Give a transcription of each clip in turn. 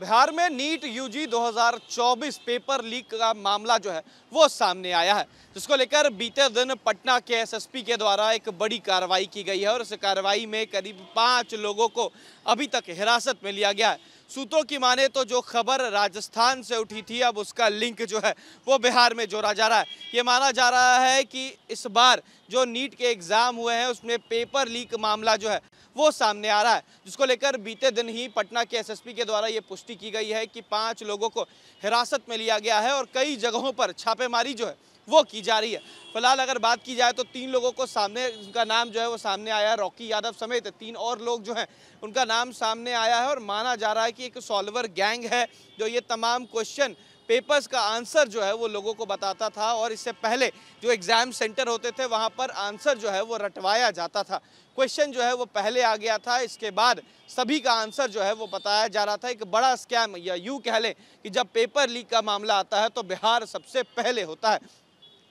बिहार में NEET UG 2024 paper leak का मामला जो है वो सामने आया है जिसको लेकर बीते दिन पटना के एसएसपी के द्वारा एक बड़ी कार्रवाई की गई है और इस कार्रवाई में करीब पाँच लोगों को अभी तक हिरासत में लिया गया है सूत्रों की माने तो जो खबर राजस्थान से उठी थी अब उसका लिंक जो है वो बिहार में जोड़ा जा रहा है ये माना जा रहा है कि इस बार जो नीट के एग्ज़ाम हुए हैं उसमें पेपर लीक मामला जो है वो सामने आ रहा है जिसको लेकर बीते दिन ही पटना के एसएसपी के द्वारा ये पुष्टि की गई है कि पाँच लोगों को हिरासत में लिया गया है और कई जगहों पर छापेमारी जो है वो की जा रही है फिलहाल अगर बात की जाए तो तीन लोगों को सामने उनका नाम जो है वो सामने आया है रॉकी यादव समेत तीन और लोग जो हैं उनका नाम सामने आया है और माना जा रहा है कि एक सॉल्वर गैंग है जो ये तमाम क्वेश्चन पेपर्स का आंसर जो है वो लोगों को बताता था और इससे पहले जो एग्ज़ाम सेंटर होते थे वहाँ पर आंसर जो है वो रटवाया जाता था क्वेश्चन जो है वो पहले आ गया था इसके बाद सभी का आंसर जो है वो बताया जा रहा था एक बड़ा स्कैम या यूँ कह लें कि जब पेपर लीक का मामला आता है तो बिहार सबसे पहले होता है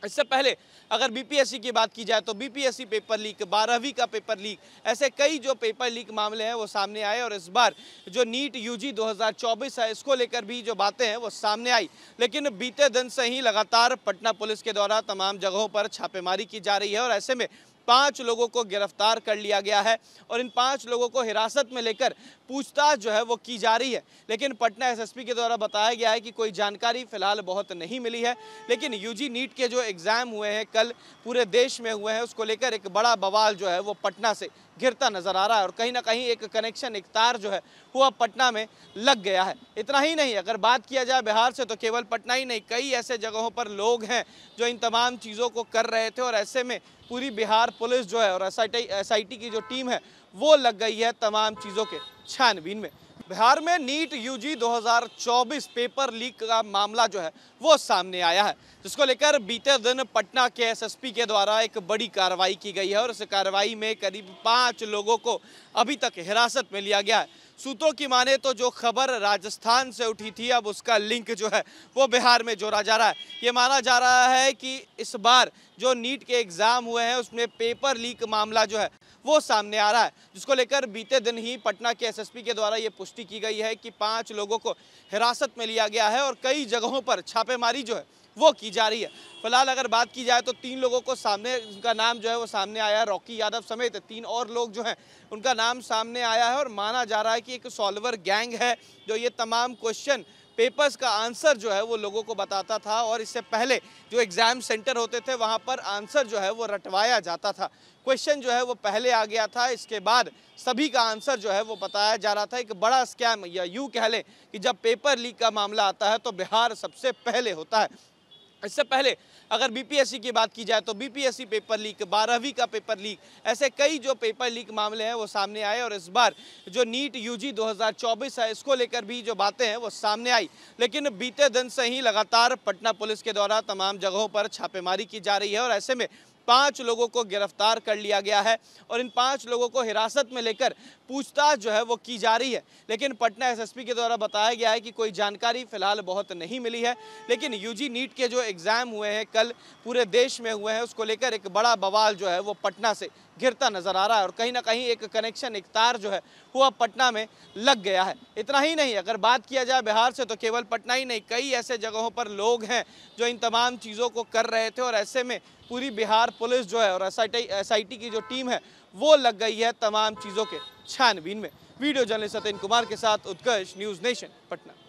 इससे पहले अगर बीपीएससी की बात की जाए तो बीपीएससी पेपर लीक बारहवीं का पेपर लीक ऐसे कई जो पेपर लीक मामले हैं वो सामने आए और इस बार जो नीट यूजी 2024 है इसको लेकर भी जो बातें हैं वो सामने आई लेकिन बीते दिन से ही लगातार पटना पुलिस के द्वारा तमाम जगहों पर छापेमारी की जा रही है और ऐसे में पाँच लोगों को गिरफ्तार कर लिया गया है और इन पाँच लोगों को हिरासत में लेकर पूछताछ जो है वो की जा रही है लेकिन पटना एसएसपी के द्वारा बताया गया है कि कोई जानकारी फिलहाल बहुत नहीं मिली है लेकिन यूजी नीट के जो एग्ज़ाम हुए हैं कल पूरे देश में हुए हैं उसको लेकर एक बड़ा बवाल जो है वो पटना से घिरता नजर आ रहा है और कहीं ना कहीं एक कनेक्शन एक तार जो है हुआ पटना में लग गया है इतना ही नहीं अगर बात किया जाए बिहार से तो केवल पटना ही नहीं कई ऐसे जगहों पर लोग हैं जो इन तमाम चीज़ों को कर रहे थे और ऐसे में पूरी बिहार पुलिस जो है और एस आई की जो टीम है वो लग गई है तमाम चीज़ों के छानबीन में बिहार में नीट यूजी 2024 पेपर लीक का मामला जो है वो सामने आया है जिसको लेकर बीते दिन पटना के एसएसपी के द्वारा एक बड़ी कार्रवाई की गई है और इस कार्रवाई में करीब पाँच लोगों को अभी तक हिरासत में लिया गया है सूत्रों की माने तो जो खबर राजस्थान से उठी थी अब उसका लिंक जो है वो बिहार में जोड़ा जा रहा है ये माना जा रहा है कि इस बार जो नीट के एग्ज़ाम हुए हैं उसमें पेपर लीक मामला जो है वो सामने आ रहा है जिसको लेकर बीते दिन ही पटना के एसएसपी के द्वारा ये पुष्टि की गई है कि पाँच लोगों को हिरासत में लिया गया है और कई जगहों पर छापेमारी जो है वो की जा रही है फिलहाल अगर बात की जाए तो तीन लोगों को सामने उनका नाम जो है वो सामने आया है रॉकी यादव समेत तीन और लोग जो हैं उनका नाम सामने आया है और माना जा रहा है कि एक सॉल्वर गैंग है जो ये तमाम क्वेश्चन पेपर्स का आंसर जो है वो लोगों को बताता था और इससे पहले जो एग्ज़ाम सेंटर होते थे वहाँ पर आंसर जो है वो रटवाया जाता था क्वेश्चन जो है वो पहले आ गया था इसके बाद सभी का आंसर जो है वो बताया जा रहा था एक बड़ा स्कैम या यूँ कह लें कि जब पेपर लीक का मामला आता है तो बिहार सबसे पहले होता है इससे पहले अगर बीपीएससी की बात की जाए तो बीपीएससी पेपर लीक बारहवीं का पेपर लीक ऐसे कई जो पेपर लीक मामले हैं वो सामने आए और इस बार जो नीट यूजी 2024 है इसको लेकर भी जो बातें हैं वो सामने आई लेकिन बीते दिन से ही लगातार पटना पुलिस के द्वारा तमाम जगहों पर छापेमारी की जा रही है और ऐसे में पाँच लोगों को गिरफ्तार कर लिया गया है और इन पाँच लोगों को हिरासत में लेकर पूछताछ जो है वो की जा रही है लेकिन पटना एसएसपी के द्वारा बताया गया है कि कोई जानकारी फिलहाल बहुत नहीं मिली है लेकिन यूजी नीट के जो एग्ज़ाम हुए हैं कल पूरे देश में हुए हैं उसको लेकर एक बड़ा बवाल जो है वो पटना से घिरता नजर आ रहा है और कहीं ना कहीं एक कनेक्शन एक तार जो है वो अब पटना में लग गया है इतना ही नहीं अगर बात किया जाए बिहार से तो केवल पटना ही नहीं कई ऐसे जगहों पर लोग हैं जो इन तमाम चीज़ों को कर रहे थे और ऐसे में पूरी बिहार पुलिस जो है और एस आई की जो टीम है वो लग गई है तमाम चीज़ों के छानबीन में वीडियो जर्नलिस्ट सत्यन कुमार के साथ उत्कर्ष न्यूज़ नेशन पटना